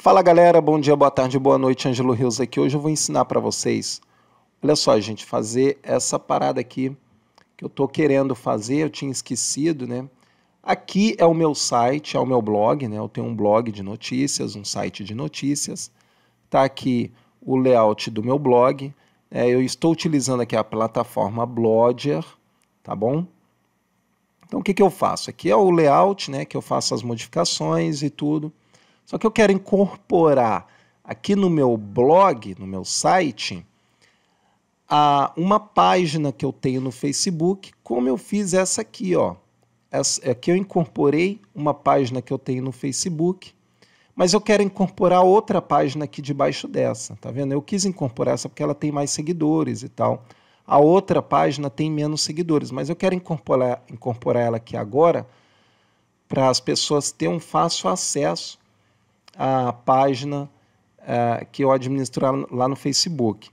Fala galera, bom dia, boa tarde, boa noite, Ângelo Rios aqui. Hoje eu vou ensinar para vocês, olha só gente, fazer essa parada aqui que eu tô querendo fazer, eu tinha esquecido, né? Aqui é o meu site, é o meu blog, né? Eu tenho um blog de notícias, um site de notícias. Tá aqui o layout do meu blog. É, eu estou utilizando aqui a plataforma Blogger, tá bom? Então o que, que eu faço? Aqui é o layout, né? Que eu faço as modificações e tudo. Só que eu quero incorporar aqui no meu blog, no meu site, a uma página que eu tenho no Facebook, como eu fiz essa aqui, ó. Essa, aqui é eu incorporei uma página que eu tenho no Facebook, mas eu quero incorporar outra página aqui debaixo dessa, tá vendo? Eu quis incorporar essa porque ela tem mais seguidores e tal. A outra página tem menos seguidores, mas eu quero incorporar, incorporar ela aqui agora para as pessoas terem um fácil acesso a página uh, que eu administro lá no Facebook.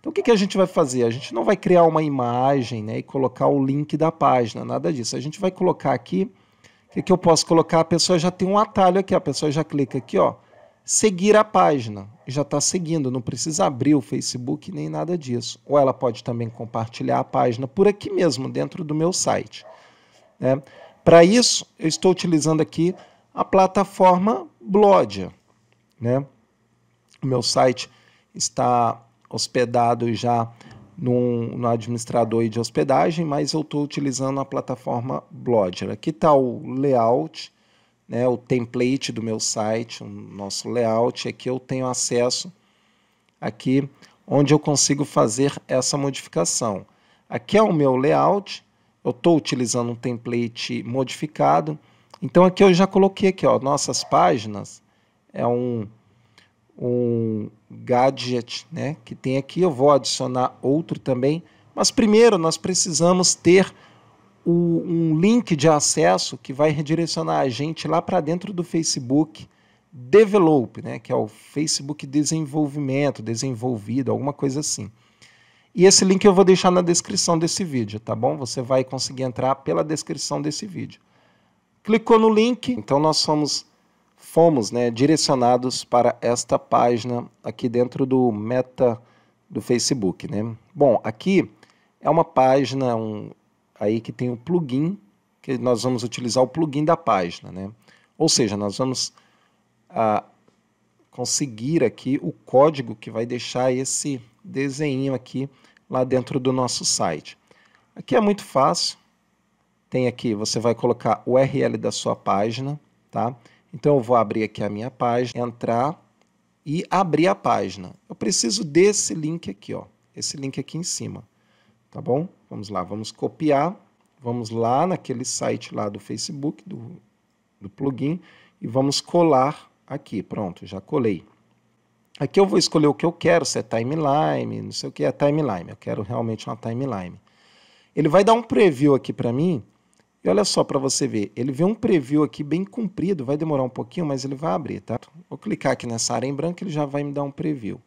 Então, o que, que a gente vai fazer? A gente não vai criar uma imagem né, e colocar o link da página, nada disso. A gente vai colocar aqui, o que, que eu posso colocar? A pessoa já tem um atalho aqui, a pessoa já clica aqui, ó, seguir a página. Já está seguindo, não precisa abrir o Facebook nem nada disso. Ou ela pode também compartilhar a página por aqui mesmo, dentro do meu site. Né? Para isso, eu estou utilizando aqui a plataforma Blódia, né? O meu site está hospedado já num, no administrador de hospedagem, mas eu estou utilizando a plataforma Blogger. Aqui né? está o layout, né, o template do meu site, o nosso layout. Aqui é eu tenho acesso aqui onde eu consigo fazer essa modificação. Aqui é o meu layout, eu estou utilizando um template modificado. Então aqui eu já coloquei aqui, ó, nossas páginas é um um gadget, né, que tem aqui, eu vou adicionar outro também, mas primeiro nós precisamos ter o, um link de acesso que vai redirecionar a gente lá para dentro do Facebook Develop, né, que é o Facebook Desenvolvimento, desenvolvido, alguma coisa assim. E esse link eu vou deixar na descrição desse vídeo, tá bom? Você vai conseguir entrar pela descrição desse vídeo. Clicou no link, então nós somos fomos, né, direcionados para esta página aqui dentro do Meta do Facebook, né? Bom, aqui é uma página um, aí que tem um plugin que nós vamos utilizar o plugin da página, né? Ou seja, nós vamos ah, conseguir aqui o código que vai deixar esse desenho aqui lá dentro do nosso site. Aqui é muito fácil, tem aqui, você vai colocar o URL da sua página, tá? Então eu vou abrir aqui a minha página, entrar e abrir a página. Eu preciso desse link aqui, ó, esse link aqui em cima, tá bom? Vamos lá, vamos copiar, vamos lá naquele site lá do Facebook, do, do plugin, e vamos colar aqui, pronto, já colei. Aqui eu vou escolher o que eu quero, se é timeline, não sei o que é timeline, eu quero realmente uma timeline. Ele vai dar um preview aqui para mim, e olha só para você ver, ele vê um preview aqui bem comprido, vai demorar um pouquinho, mas ele vai abrir, tá? Vou clicar aqui nessa área em branco, ele já vai me dar um preview.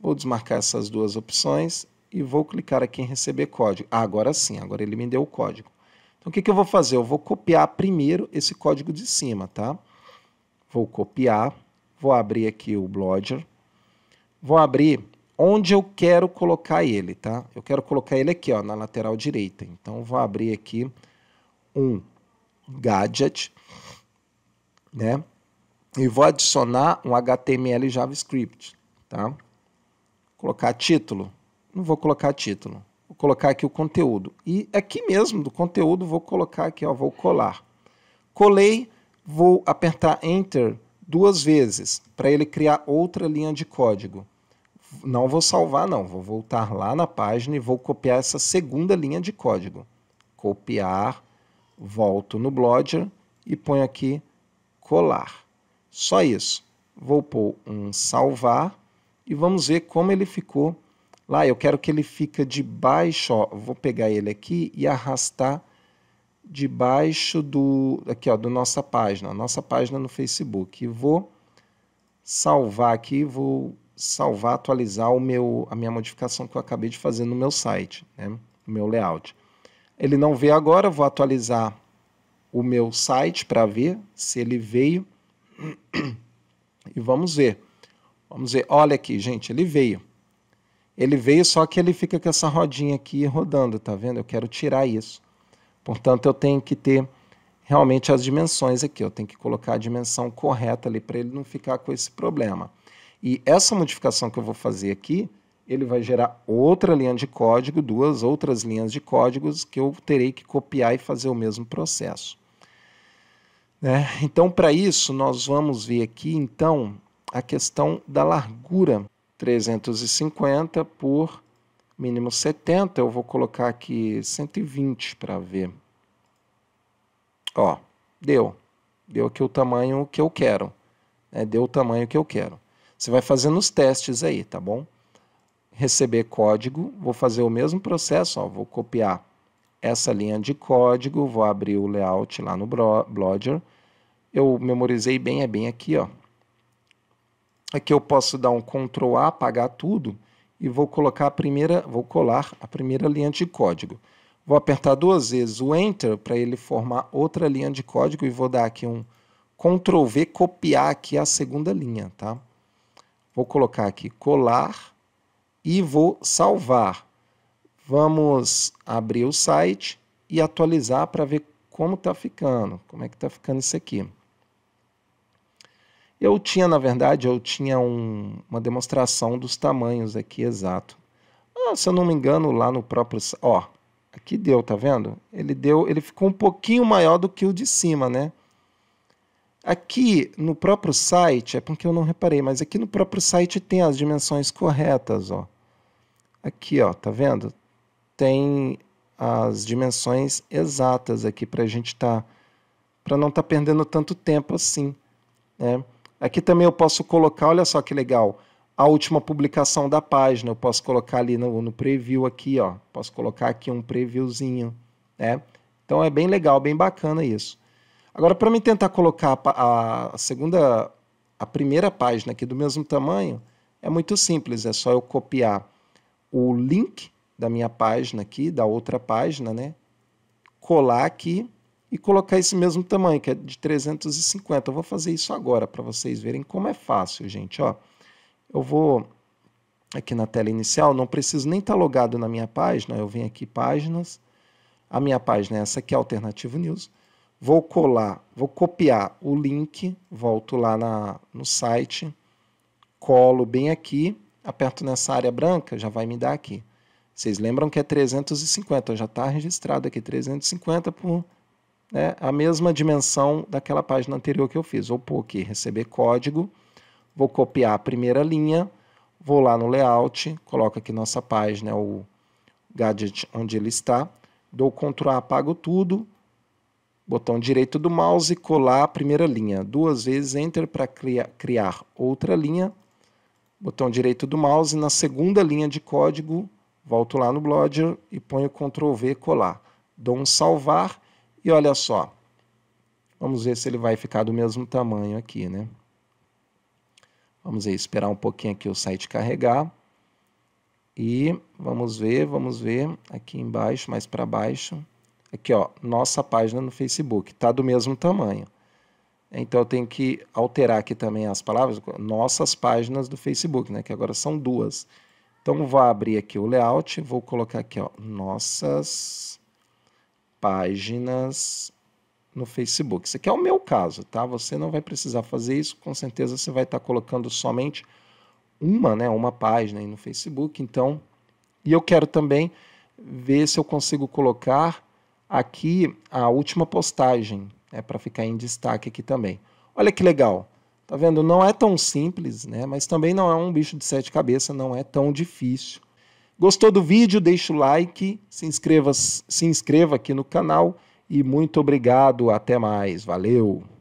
Vou desmarcar essas duas opções e vou clicar aqui em receber código. Ah, agora sim, agora ele me deu o código. Então o que, que eu vou fazer? Eu vou copiar primeiro esse código de cima, tá? Vou copiar, vou abrir aqui o Blodger, vou abrir onde eu quero colocar ele, tá? Eu quero colocar ele aqui, ó, na lateral direita. Então vou abrir aqui um gadget, né? E vou adicionar um HTML e JavaScript, tá? Colocar título? Não vou colocar título. Vou colocar aqui o conteúdo. E aqui mesmo do conteúdo vou colocar aqui, ó, vou colar. Colei, vou apertar enter duas vezes para ele criar outra linha de código. Não vou salvar não, vou voltar lá na página e vou copiar essa segunda linha de código. Copiar volto no Blodger e ponho aqui colar. Só isso. Vou pôr um salvar e vamos ver como ele ficou lá. Eu quero que ele fica debaixo, ó, vou pegar ele aqui e arrastar debaixo do aqui ó, do nossa página, nossa página no Facebook. E vou salvar aqui, vou salvar, atualizar o meu a minha modificação que eu acabei de fazer no meu site, né? No meu layout. Ele não veio agora, vou atualizar o meu site para ver se ele veio. E vamos ver. Vamos ver. Olha aqui, gente, ele veio. Ele veio, só que ele fica com essa rodinha aqui rodando, tá vendo? Eu quero tirar isso. Portanto, eu tenho que ter realmente as dimensões aqui. Eu tenho que colocar a dimensão correta ali para ele não ficar com esse problema. E essa modificação que eu vou fazer aqui, ele vai gerar outra linha de código, duas outras linhas de códigos que eu terei que copiar e fazer o mesmo processo. Né? Então, para isso, nós vamos ver aqui então a questão da largura 350 por mínimo 70, eu vou colocar aqui 120 para ver. Ó, deu. Deu aqui o tamanho que eu quero. Né? Deu o tamanho que eu quero. Você vai fazendo os testes aí, tá bom? receber código, vou fazer o mesmo processo, ó, vou copiar essa linha de código, vou abrir o layout lá no Blodger. Eu memorizei bem, é bem aqui, ó. Aqui eu posso dar um Ctrl A, apagar tudo e vou colocar a primeira, vou colar a primeira linha de código. Vou apertar duas vezes o Enter para ele formar outra linha de código e vou dar aqui um Ctrl V, copiar aqui a segunda linha, tá? Vou colocar aqui colar e vou salvar. Vamos abrir o site e atualizar para ver como está ficando, como é que está ficando isso aqui. Eu tinha, na verdade, eu tinha um, uma demonstração dos tamanhos aqui exato. Ah, se eu não me engano, lá no próprio, ó, aqui deu, tá vendo? Ele deu, ele ficou um pouquinho maior do que o de cima, né? Aqui no próprio site, é porque eu não reparei, mas aqui no próprio site tem as dimensões corretas, ó. Aqui, ó, tá vendo? Tem as dimensões exatas aqui para a gente tá, para não estar tá perdendo tanto tempo assim, né? Aqui também eu posso colocar, olha só que legal, a última publicação da página, eu posso colocar ali no, no preview aqui, ó, posso colocar aqui um previewzinho, né? Então é bem legal, bem bacana isso. Agora, para me tentar colocar a, a segunda, a primeira página aqui do mesmo tamanho, é muito simples, é só eu copiar o link da minha página aqui, da outra página, né? Colar aqui e colocar esse mesmo tamanho, que é de 350. Eu vou fazer isso agora para vocês verem como é fácil, gente. Ó, eu vou aqui na tela inicial, não preciso nem estar tá logado na minha página, eu venho aqui páginas, a minha página é essa aqui, Alternativo News vou colar, vou copiar o link, volto lá na, no site, colo bem aqui, aperto nessa área branca, já vai me dar aqui. Vocês lembram que é 350, já está registrado aqui, 350 por né, a mesma dimensão daquela página anterior que eu fiz. Vou pôr aqui, receber código, vou copiar a primeira linha, vou lá no layout, coloco aqui nossa página, o gadget onde ele está, dou Ctrl A, apago tudo, Botão direito do mouse, e colar a primeira linha. Duas vezes Enter para criar outra linha. Botão direito do mouse, na segunda linha de código, volto lá no Blogger e ponho Ctrl V colar. Dou um salvar e olha só. Vamos ver se ele vai ficar do mesmo tamanho aqui, né? Vamos aí, esperar um pouquinho aqui o site carregar. E vamos ver, vamos ver aqui embaixo, mais para baixo. Aqui, ó, nossa página no Facebook, está do mesmo tamanho. Então eu tenho que alterar aqui também as palavras, nossas páginas do Facebook, né? Que agora são duas. Então vou abrir aqui o layout, vou colocar aqui, ó, nossas páginas no Facebook. Isso aqui é o meu caso, tá? Você não vai precisar fazer isso, com certeza você vai estar tá colocando somente uma, né, uma página aí no Facebook, então. E eu quero também ver se eu consigo colocar aqui a última postagem, é né, para ficar em destaque aqui também. Olha que legal. Tá vendo? Não é tão simples, né? Mas também não é um bicho de sete cabeças, não é tão difícil. Gostou do vídeo? Deixa o like, se inscreva, se inscreva aqui no canal e muito obrigado, até mais. Valeu.